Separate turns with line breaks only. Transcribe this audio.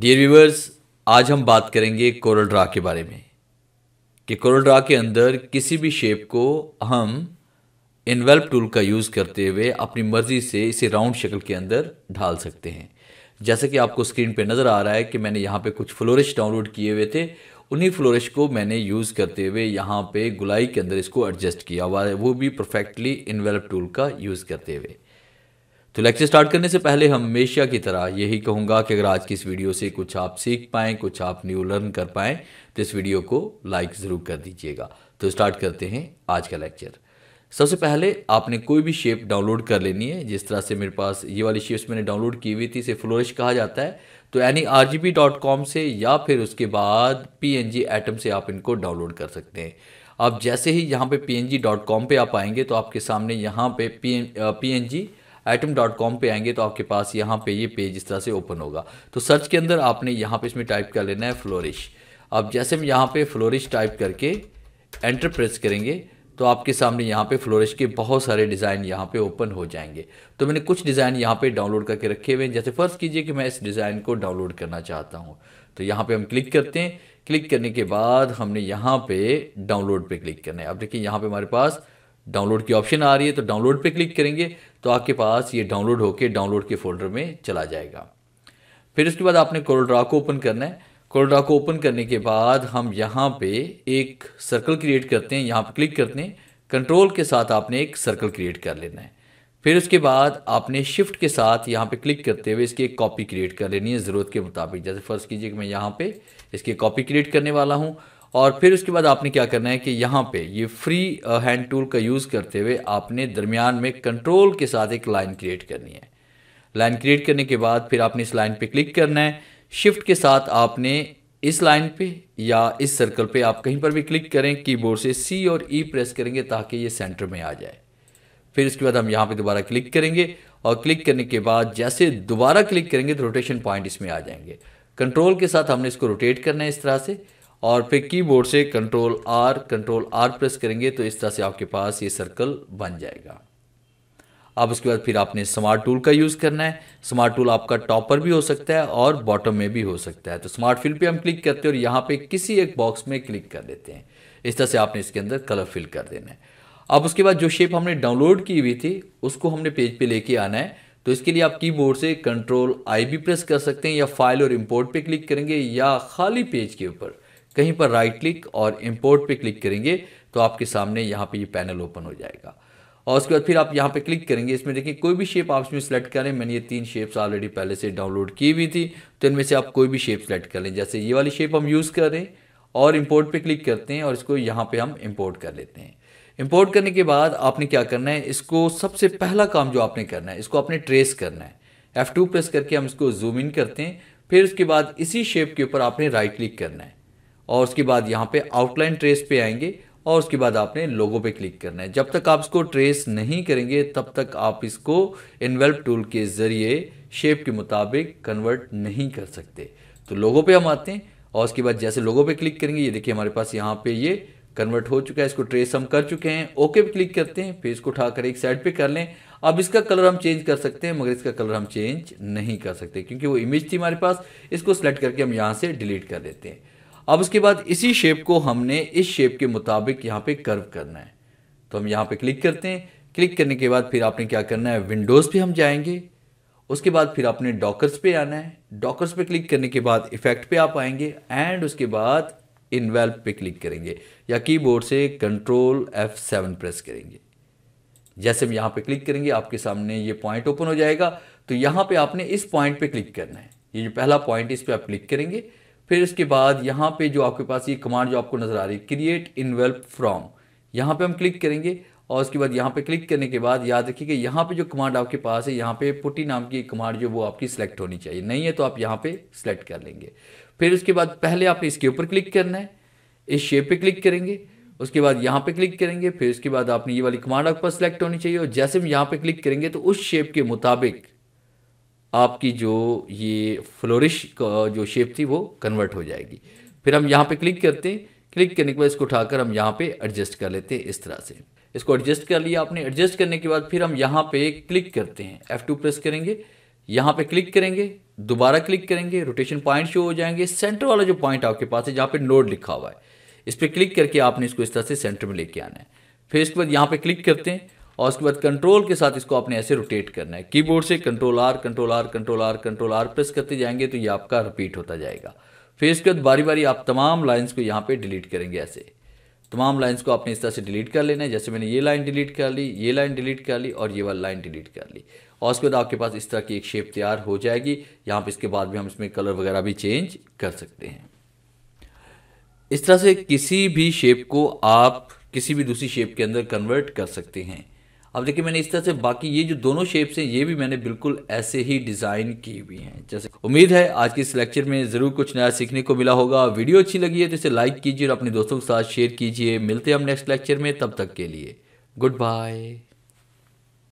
dear viewers आज हम बात करेंगे कोरल ड्रा के बारे में कि कोरल ड्रा के अंदर किसी भी शेप को हम इन्वेल्प टूल का यूज़ करते हुए अपनी मर्ज़ी से इसे राउंड शक्ल के अंदर ढाल सकते हैं जैसे कि आपको स्क्रीन पे नज़र आ रहा है कि मैंने यहाँ पे कुछ फ्लोरिश डाउनलोड किए हुए थे उन्हीं फ्लोरिश को मैंने यूज़ करते हुए यहाँ पे गुलाई के अंदर इसको एडजस्ट किया हुआ है वो भी परफेक्टली इन्वेल्प टूल का यूज़ करते हुए तो लेक्चर स्टार्ट करने से पहले हमेशा की तरह यही कहूँगा कि अगर आज की इस वीडियो से कुछ आप सीख पाएँ कुछ आप न्यू लर्न कर पाएँ तो इस वीडियो को लाइक ज़रूर कर दीजिएगा तो स्टार्ट करते हैं आज का लेक्चर सबसे पहले आपने कोई भी शेप डाउनलोड कर लेनी है जिस तरह से मेरे पास ये वाली शेप्स मैंने डाउनलोड की हुई थी इसे फ्लोरिश कहा जाता है तो यानी आर से या फिर उसके बाद पी एटम से आप इनको डाउनलोड कर सकते हैं आप जैसे ही यहाँ पे कॉम पे आप आएंगे तो आपके सामने यहाँ पे P P item dot com पर आएंगे तो आपके पास यहाँ पे ये पेज इस तरह से ओपन होगा तो सर्च के अंदर आपने यहाँ पे इसमें टाइप कर लेना है फ्लोरिश अब जैसे हम यहाँ पे फ्लोरिश टाइप करके एंटर प्रेस करेंगे तो आपके सामने यहाँ पे फ्लोरिश के बहुत सारे डिज़ाइन यहाँ पे ओपन हो जाएंगे तो मैंने कुछ डिज़ाइन यहाँ पे डाउनलोड करके रखे हुए हैं जैसे फ़र्ज़ कीजिए कि मैं इस डिज़ाइन को डाउनलोड करना चाहता हूँ तो यहाँ पे हम क्लिक करते हैं क्लिक करने के बाद हमने यहाँ पे डाउनलोड पे क्लिक करना है अब देखिए यहाँ पे हमारे पास डाउनलोड की ऑप्शन आ रही है तो डाउनलोड पे क्लिक करेंगे तो आपके पास ये डाउनलोड होकर डाउनलोड के फोल्डर में चला जाएगा फिर उसके बाद आपने ड्रा को ओपन करना है कोरोड्रा को ओपन करने के बाद हम यहाँ पे एक सर्कल क्रिएट करते हैं यहाँ पर क्लिक करते हैं कंट्रोल के साथ आपने एक सर्कल क्रिएट कर लेना है फिर उसके बाद आपने शिफ्ट के साथ यहाँ पे क्लिक करते हुए इसकी एक कॉपी क्रिएट कर लेनी है ज़रूरत के मुताबिक जैसे फ़र्ज़ कीजिए कि मैं यहाँ पे इसकी कॉपी क्रिएट करने वाला हूँ और फिर उसके बाद आपने क्या करना है कि यहाँ पे ये फ्री हैंड टूल का यूज़ करते हुए आपने दरमियान में कंट्रोल के साथ एक लाइन क्रिएट करनी है लाइन क्रिएट करने के बाद फिर आपने इस लाइन पे क्लिक करना है शिफ्ट के साथ आपने इस लाइन पे या इस सर्कल पे आप कहीं पर भी क्लिक करें कीबोर्ड से सी और ई e प्रेस करेंगे ताकि ये सेंटर में आ जाए फिर इसके बाद हम यहाँ पर दोबारा क्लिक करेंगे और क्लिक करने के बाद जैसे दोबारा क्लिक करेंगे तो रोटेशन पॉइंट इसमें आ जाएंगे कंट्रोल के साथ हमने इसको रोटेट करना है इस तरह से और फिर कीबोर्ड से control R control R press करेंगे तो इस तरह से आपके पास ये सर्कल बन जाएगा अब उसके बाद फिर आपने स्मार्ट टूल का यूज़ करना है स्मार्ट टूल आपका टॉपर भी हो सकता है और बॉटम में भी हो सकता है तो स्मार्ट फिल पे हम क्लिक करते हैं और यहाँ पे किसी एक बॉक्स में क्लिक कर देते हैं इस तरह से आपने इसके अंदर कलर फिल कर देना है अब उसके बाद जो शेप हमने डाउनलोड की हुई थी उसको हमने पेज पे लेके आना है तो इसके लिए आप कीबोर्ड से कंट्रोल आई भी प्रेस कर सकते हैं या फाइल और इम्पोर्ट पर क्लिक करेंगे या खाली पेज के ऊपर कहीं पर राइट क्लिक और इम्पोर्ट पे क्लिक करेंगे तो आपके सामने यहाँ पे ये यह पैनल ओपन हो जाएगा और उसके बाद फिर आप यहाँ पे क्लिक करेंगे इसमें देखिए कोई भी शेप आप इसमें सेलेक्ट करें मैंने ये तीन शेप्स ऑलरेडी पहले से डाउनलोड की हुई थी तो इनमें से आप कोई भी शेप सेलेक्ट कर लें जैसे ये वाली शेप हम यूज़ करें और इम्पोर्ट पे क्लिक करते हैं और इसको यहाँ पे हम इम्पोर्ट कर लेते हैं इम्पोर्ट करने के बाद आपने क्या करना है इसको सबसे पहला काम जो आपने करना है इसको आपने ट्रेस करना है एफ़ टू प्रेस करके हम इसको जूम इन करते हैं फिर उसके बाद इसी शेप के ऊपर आपने राइट क्लिक करना है और उसके बाद यहाँ पे आउटलाइन ट्रेस पे आएंगे और उसके बाद आपने लोगों पे क्लिक करना है जब तक आप इसको ट्रेस नहीं करेंगे तब तक आप इसको इन्वेल्प टूल के ज़रिए शेप के मुताबिक कन्वर्ट नहीं कर सकते तो लोगों पे हम आते हैं और उसके बाद जैसे लोगों पे क्लिक करेंगे ये देखिए हमारे पास यहाँ पे ये कन्वर्ट हो चुका है इसको ट्रेस हम कर चुके हैं ओके पे क्लिक करते हैं फिर इसको उठाकर एक साइड पे कर लें अब इसका कलर हम चेंज कर सकते हैं मगर इसका कलर हम चेंज नहीं कर सकते क्योंकि वो इमेज थी हमारे पास इसको सेलेक्ट करके हम यहाँ से डिलीट कर देते हैं अब उसके बाद इसी शेप को हमने इस शेप के मुताबिक यहाँ पे कर्व करना है तो हम यहाँ पे क्लिक करते हैं क्लिक करने के बाद फिर आपने क्या करना है विंडोज़ पे हम जाएंगे उसके बाद फिर आपने डॉकर्स पे आना है डॉकर्स पे क्लिक करने के बाद इफेक्ट पे आप आएंगे एंड उसके बाद इनवेल्प पे क्लिक करेंगे या कीबोर्ड से कंट्रोल एफ सेवन प्रेस करेंगे जैसे हम यहाँ पे क्लिक करेंगे आपके सामने ये पॉइंट ओपन हो जाएगा तो यहाँ पे आपने इस पॉइंट पे क्लिक करना है ये जो पहला पॉइंट इस पर आप क्लिक करेंगे फिर इसके बाद यहाँ पे जो आपके पास ये कमांड जो आपको नज़र आ रही है क्रिएट वेल्प फ्रॉम यहाँ पे हम क्लिक करेंगे और उसके बाद यहाँ पे क्लिक करने के बाद याद रखिए कि यहाँ पे जो कमांड आपके पास है यहाँ पे पुटी नाम की कमांड जो वो आपकी सिलेक्ट होनी चाहिए नहीं है तो आप यहाँ पे सिलेक्ट कर लेंगे फिर उसके बाद पहले आपने इसके ऊपर क्लिक करना है इस शेप पे क्लिक करेंगे उसके बाद यहाँ पे क्लिक करेंगे फिर उसके बाद आपने ये वाली कमांड आपके पास सेलेक्ट होनी चाहिए और जैसे हम यहाँ पे क्लिक करेंगे तो उस शेप के मुताबिक आपकी जो ये फ्लोरिश जो शेप थी वो कन्वर्ट हो जाएगी फिर हम यहाँ पे क्लिक करते हैं क्लिक करने के बाद इसको उठाकर हम यहाँ पे एडजस्ट कर लेते हैं इस तरह से इसको एडजस्ट कर लिया आपने एडजस्ट करने के बाद फिर हम यहाँ पे क्लिक करते हैं F2 प्रेस करेंगे यहाँ पे क्लिक करेंगे दोबारा क्लिक करेंगे रोटेशन पॉइंट शो हो जाएंगे सेंटर वाला जो पॉइंट आपके पास है जहाँ पे नोड लिखा हुआ है इस पर क्लिक करके आपने इसको इस तरह से सेंटर में लेके आना है फिर इसके बाद यहाँ पे क्लिक करते हैं और उसके बाद कंट्रोल के साथ इसको आपने ऐसे रोटेट करना है कीबोर्ड से control R control R control R control R press करते जाएंगे तो ये आपका रिपीट होता जाएगा फिर इसके बाद बारी बारी आप तमाम लाइन्स को यहाँ पर डिलीट करेंगे ऐसे तमाम लाइन्स को आपने इस तरह से डिलीट कर लेना है जैसे मैंने ये लाइन डिलीट कर ली ये लाइन डिलीट कर ली और ये वाली लाइन डिलीट कर ली और उसके बाद आपके पास इस तरह की एक शेप तैयार हो जाएगी यहाँ पर इसके बाद भी हम इसमें कलर वगैरह भी चेंज कर सकते हैं इस तरह से किसी भी शेप को आप किसी भी दूसरी शेप के अंदर कन्वर्ट कर सकते हैं अब देखिए मैंने इस तरह से बाकी ये जो दोनों शेप्स हैं ये भी मैंने बिल्कुल ऐसे ही डिज़ाइन की हुई हैं जैसे उम्मीद है आज के इस लेक्चर में ज़रूर कुछ नया सीखने को मिला होगा वीडियो अच्छी लगी है तो इसे लाइक कीजिए और अपने दोस्तों के साथ शेयर कीजिए मिलते हैं हम नेक्स्ट लेक्चर में तब तक के लिए गुड बाय